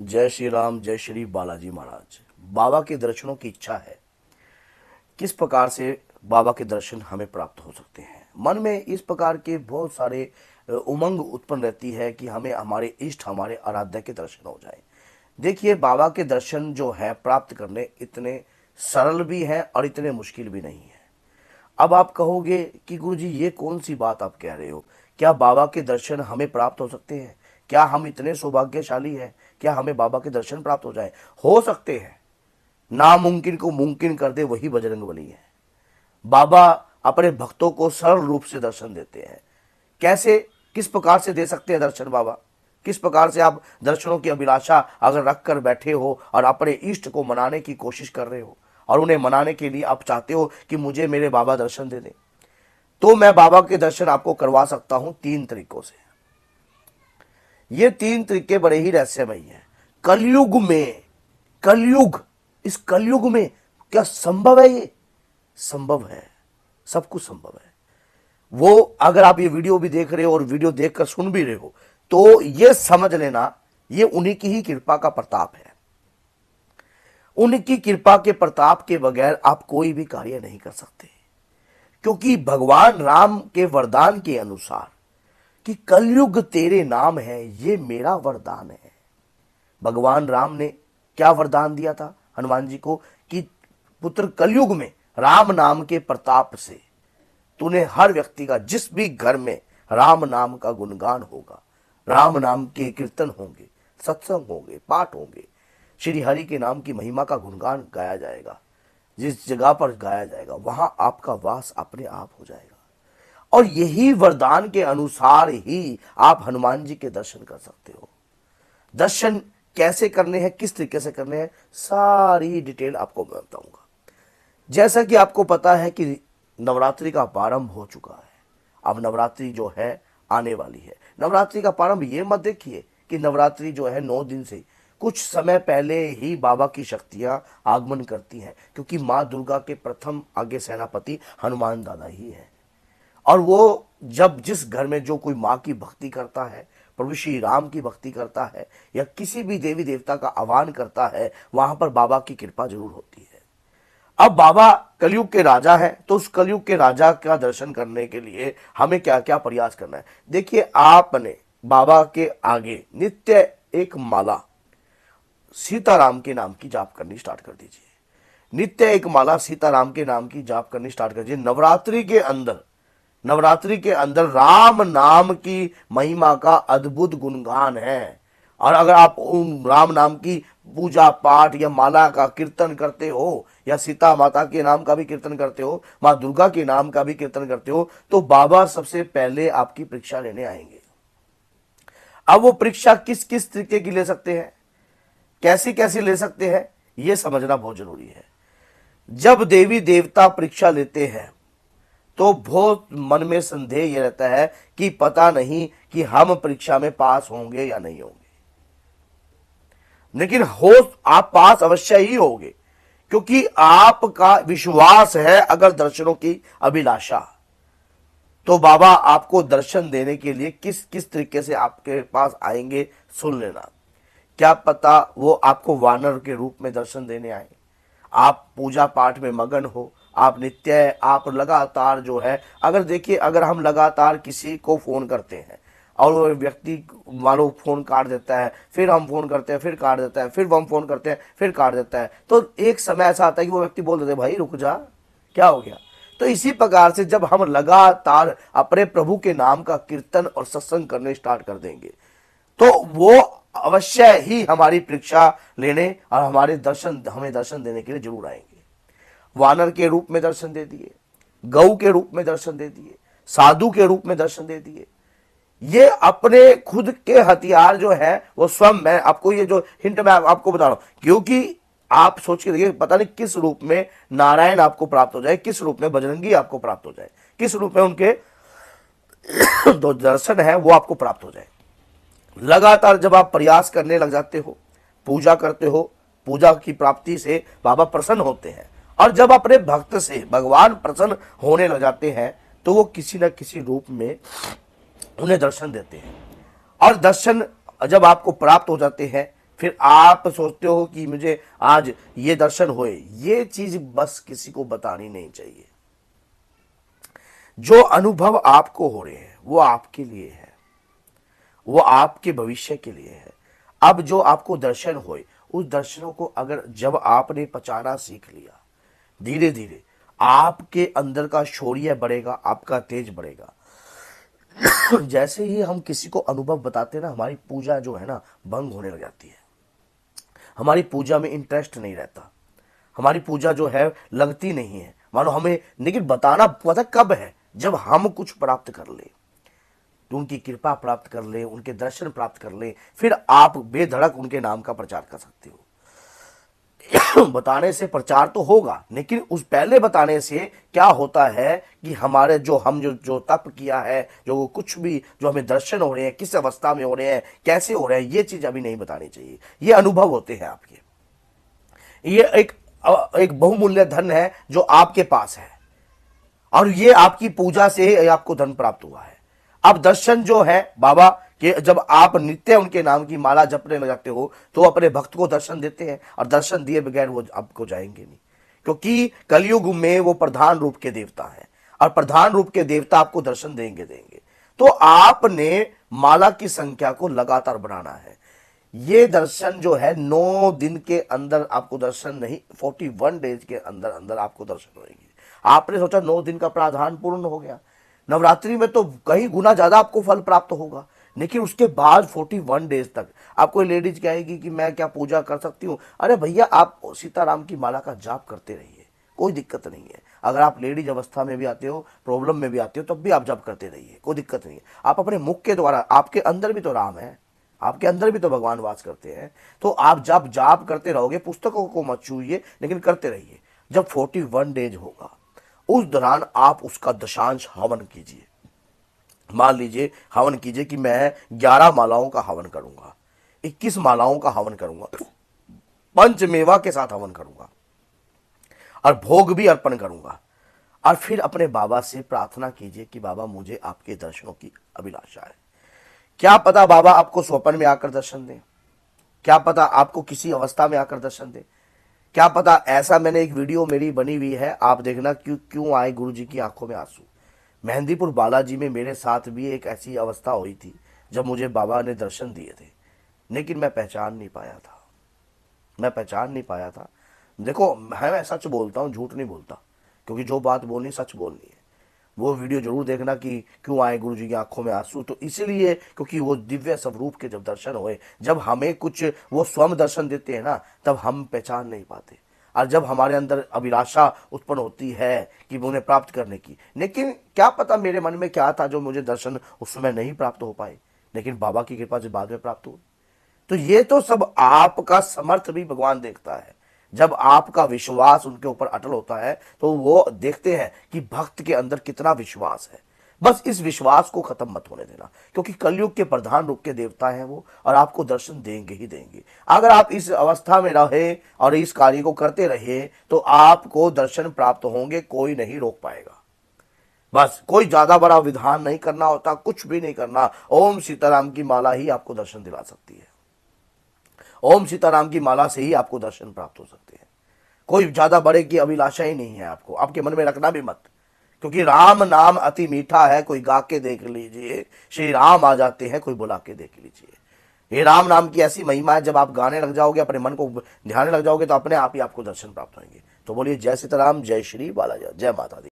जय श्री राम जय श्री बालाजी महाराज बाबा के दर्शनों की इच्छा है किस प्रकार से बाबा के दर्शन हमें प्राप्त हो सकते हैं मन में इस प्रकार के बहुत सारे उमंग उत्पन्न रहती है कि हमें हमारे इष्ट हमारे आराध्य के दर्शन हो जाए देखिए बाबा के दर्शन जो है प्राप्त करने इतने सरल भी हैं और इतने मुश्किल भी नहीं है अब आप कहोगे कि गुरु जी ये कौन सी बात आप कह रहे हो क्या बाबा के दर्शन हमें प्राप्त हो सकते हैं क्या हम इतने सौभाग्यशाली हैं क्या हमें बाबा के दर्शन प्राप्त हो जाए हो सकते हैं नामुमकिन को मुमकिन कर दे वही बजरंग बली है बाबा अपने भक्तों को सरल रूप से दर्शन देते हैं कैसे किस प्रकार से दे सकते हैं दर्शन बाबा किस प्रकार से आप दर्शनों की अभिलाषा अगर रख कर बैठे हो और अपने इष्ट को मनाने की कोशिश कर रहे हो और उन्हें मनाने के लिए आप चाहते हो कि मुझे मेरे बाबा दर्शन दे दें तो मैं बाबा के दर्शन आपको करवा सकता हूं तीन तरीकों से ये तीन तरीके बड़े ही रहस्यमयी हैं कलयुग में कलयुग इस कलयुग में क्या संभव है ये संभव है सब कुछ संभव है वो अगर आप ये वीडियो भी देख रहे हो और वीडियो देखकर सुन भी रहे हो तो ये समझ लेना ये उन्हीं की ही कृपा का प्रताप है उनकी कृपा के प्रताप के बगैर आप कोई भी कार्य नहीं कर सकते क्योंकि भगवान राम के वरदान के अनुसार कि कलयुग तेरे नाम है ये मेरा वरदान है भगवान राम ने क्या वरदान दिया था हनुमान जी को कि पुत्र कलयुग में राम नाम के प्रताप से तूने हर व्यक्ति का जिस भी घर में राम नाम का गुणगान होगा राम नाम के कीर्तन होंगे सत्संग होंगे पाठ होंगे श्री हरि के नाम की महिमा का गुणगान गाया जाएगा जिस जगह पर गाया जाएगा वहां आपका वास अपने आप हो जाएगा और यही वरदान के अनुसार ही आप हनुमान जी के दर्शन कर सकते हो दर्शन कैसे करने हैं किस तरीके से करने हैं सारी डिटेल आपको मैं बताऊंगा जैसा कि आपको पता है कि नवरात्रि का प्रारंभ हो चुका है अब नवरात्रि जो है आने वाली है नवरात्रि का प्रारंभ ये मत देखिए कि नवरात्रि जो है नौ दिन से कुछ समय पहले ही बाबा की शक्तियां आगमन करती हैं क्योंकि माँ दुर्गा के प्रथम आगे सेनापति हनुमान दादा ही हैं और वो जब जिस घर में जो कोई माँ की भक्ति करता है प्रभु श्री राम की भक्ति करता है या किसी भी देवी देवता का आह्वान करता है वहां पर बाबा की कृपा जरूर होती है अब बाबा कलयुग के राजा है तो उस कलयुग के राजा का दर्शन करने के लिए हमें क्या क्या प्रयास करना है देखिए आपने बाबा के आगे नित्य एक माला सीताराम के नाम की जाप करनी स्टार्ट कर दीजिए नित्य एक माला सीताराम के नाम की जाप करनी स्टार्ट कर दीजिए नवरात्रि के अंदर नवरात्रि के अंदर राम नाम की महिमा का अद्भुत गुणगान है और अगर आप उन राम नाम की पूजा पाठ या माला का कीर्तन करते हो या सीता माता के नाम का भी कीर्तन करते हो माँ दुर्गा के नाम का भी कीर्तन करते हो तो बाबा सबसे पहले आपकी परीक्षा लेने आएंगे अब वो परीक्षा किस किस तरीके की ले सकते हैं कैसी कैसी ले सकते हैं ये समझना बहुत जरूरी है जब देवी देवता परीक्षा लेते हैं तो बहुत मन में संदेह यह रहता है कि पता नहीं कि हम परीक्षा में पास होंगे या नहीं होंगे लेकिन हो आप पास अवश्य ही होंगे क्योंकि आपका विश्वास है अगर दर्शनों की अभिलाषा तो बाबा आपको दर्शन देने के लिए किस किस तरीके से आपके पास आएंगे सुन लेना क्या पता वो आपको वानर के रूप में दर्शन देने आए आप पूजा पाठ में मगन हो आप नित्य आप लगातार जो है अगर देखिए अगर हम लगातार किसी को फ़ोन करते हैं और वो व्यक्ति मानो फ़ोन काट देता है फिर हम फ़ोन करते हैं फिर काट देता है फिर हम फ़ोन करते हैं फिर काट देता है तो एक समय ऐसा आता है कि वो व्यक्ति बोल देते भाई रुक जा क्या हो गया तो इसी प्रकार से जब हम लगातार अपने प्रभु के नाम का कीर्तन और सत्संग करने स्टार्ट कर देंगे तो वो अवश्य ही हमारी परीक्षा लेने और हमारे दर्शन हमें दर्शन देने के लिए जरूर आएंगे वानर के रूप में दर्शन दे दिए गऊ के रूप में दर्शन दे दिए साधु के रूप में दर्शन दे दिए ये अपने खुद के हथियार जो है वो स्वयं मैं आपको ये जो हिंट मैं आपको बता रहा हूं क्योंकि आप सोच के देखिए पता नहीं किस रूप में नारायण आपको प्राप्त हो जाए किस रूप में बजरंगी आपको प्राप्त हो जाए किस रूप में उनके जो दर्शन है वो आपको प्राप्त हो जाए लगातार जब आप प्रयास करने लग जाते हो पूजा करते हो पूजा की प्राप्ति से बाबा प्रसन्न होते हैं और जब अपने भक्त से भगवान प्रसन्न होने लग जाते हैं तो वो किसी न किसी रूप में उन्हें दर्शन देते हैं और दर्शन जब आपको प्राप्त हो जाते हैं फिर आप सोचते हो कि मुझे आज ये दर्शन होए ये चीज बस किसी को बतानी नहीं चाहिए जो अनुभव आपको हो रहे हैं वो आपके लिए है वो आपके भविष्य के लिए है अब जो आपको दर्शन होए उस दर्शनों को अगर जब आपने पचाना सीख लिया धीरे धीरे आपके अंदर का शौर्य बढ़ेगा आपका तेज बढ़ेगा जैसे ही हम किसी को अनुभव बताते ना हमारी पूजा जो है ना भंग होने लग जाती है हमारी पूजा में इंटरेस्ट नहीं रहता हमारी पूजा जो है लगती नहीं है मानो हमें लेकिन बताना पता कब है जब हम कुछ प्राप्त कर ले उनकी कृपा प्राप्त कर ले उनके दर्शन प्राप्त कर ले फिर आप बेधड़क उनके नाम का प्रचार कर सकते हो बताने से प्रचार तो होगा लेकिन उस पहले बताने से क्या होता है कि हमारे जो हम जो जो तप किया है जो कुछ भी जो हमें दर्शन हो रहे हैं किस अवस्था में हो रहे हैं कैसे हो रहे हैं ये चीज़ अभी नहीं बतानी चाहिए ये अनुभव होते हैं आपके ये एक एक बहुमूल्य धन है जो आपके पास है और ये आपकी पूजा से ही आपको धन प्राप्त हुआ है अब दर्शन जो है बाबा कि जब आप नित्य उनके नाम की माला जपने लग जाते हो तो अपने भक्त को दर्शन देते हैं और दर्शन दिए बगैर वो आपको जाएंगे नहीं क्योंकि कलयुग में वो प्रधान रूप के देवता हैं और प्रधान रूप के देवता आपको दर्शन देंगे देंगे तो आपने माला की संख्या को लगातार बढ़ाना है ये दर्शन जो है नौ दिन के अंदर आपको दर्शन नहीं फोर्टी वन डेज के अंदर अंदर आपको दर्शन होगी आपने सोचा नौ दिन का प्राधान पूर्ण हो गया नवरात्रि में तो कहीं गुना ज्यादा आपको फल प्राप्त होगा लेकिन उसके बाद 41 डेज तक आपको लेडीज कहेगी कि मैं क्या पूजा कर सकती हूँ अरे भैया आप सीताराम की माला का जाप करते रहिए कोई दिक्कत नहीं है अगर आप लेडीज अवस्था में भी आते हो प्रॉब्लम में भी आते हो तब भी आप जाप करते रहिए कोई दिक्कत नहीं है आप अपने मुख के द्वारा आपके अंदर भी तो राम है आपके अंदर भी तो भगवान वास करते हैं तो आप जब जाप करते रहोगे पुस्तकों को मत छूइए लेकिन करते रहिए जब 41 डेज होगा उस दौरान आप उसका दशांश हवन कीजिए मान लीजिए हवन कीजिए कि मैं ग्यारह मालाओं का हवन करूंगा इक्कीस मालाओं का हवन करूंगा पंचमेवा के साथ हवन करूंगा और भोग भी अर्पण करूंगा और फिर अपने बाबा से प्रार्थना कीजिए कि बाबा मुझे आपके दर्शनों की अभिलाषा है क्या पता बाबा आपको स्वपन में आकर दर्शन दें क्या पता आपको किसी अवस्था में आकर दर्शन दें क्या पता ऐसा मैंने एक वीडियो मेरी बनी हुई है आप देखना क्यों क्यों आए गुरु जी की आंखों में आंसू मेहंदीपुर बालाजी में मेरे साथ भी एक ऐसी अवस्था हुई थी जब मुझे बाबा ने दर्शन दिए थे लेकिन मैं पहचान नहीं पाया था मैं पहचान नहीं पाया था देखो मैं मैं सच बोलता हूँ झूठ नहीं बोलता क्योंकि जो बात बोलनी सच बोलनी है वो वीडियो जरूर देखना कि क्यों आए गुरु जी की आंखों में आंसू तो इसीलिए क्योंकि वो दिव्य स्वरूप के जब दर्शन हुए जब हमें कुछ वो स्वयं दर्शन देते हैं ना तब हम पहचान नहीं पाते और जब हमारे अंदर अभिलाषा उत्पन्न होती है कि उन्हें प्राप्त करने की लेकिन क्या पता मेरे मन में क्या था जो मुझे दर्शन उस समय नहीं प्राप्त हो पाए लेकिन बाबा की कृपा से बाद में प्राप्त हुई तो ये तो सब आपका समर्थ भी भगवान देखता है जब आपका विश्वास उनके ऊपर अटल होता है तो वो देखते हैं कि भक्त के अंदर कितना विश्वास है बस इस विश्वास को खत्म मत होने देना क्योंकि कलयुग के प्रधान रूप के देवता हैं वो और आपको दर्शन देंगे ही देंगे अगर आप इस अवस्था में रहे और इस कार्य को करते रहे तो आपको दर्शन प्राप्त होंगे कोई नहीं रोक पाएगा बस कोई ज्यादा बड़ा विधान नहीं करना होता कुछ भी नहीं करना ओम सीताराम की माला ही आपको दर्शन दिला सकती है ओम सीताराम की माला से ही आपको दर्शन प्राप्त हो सकते हैं कोई ज्यादा बड़े की अभिलाषा ही नहीं है आपको आपके मन में रखना भी मत क्योंकि राम नाम अति मीठा है कोई गा के देख लीजिए श्री राम आ जाते हैं कोई बुला के देख लीजिए ये राम नाम की ऐसी महिमा है जब आप गाने लग जाओगे अपने मन को ध्यान लग जाओगे तो अपने आप ही आपको दर्शन प्राप्त होंगे तो बोलिए जय सीताराम जय श्री बालाजी जय माता दी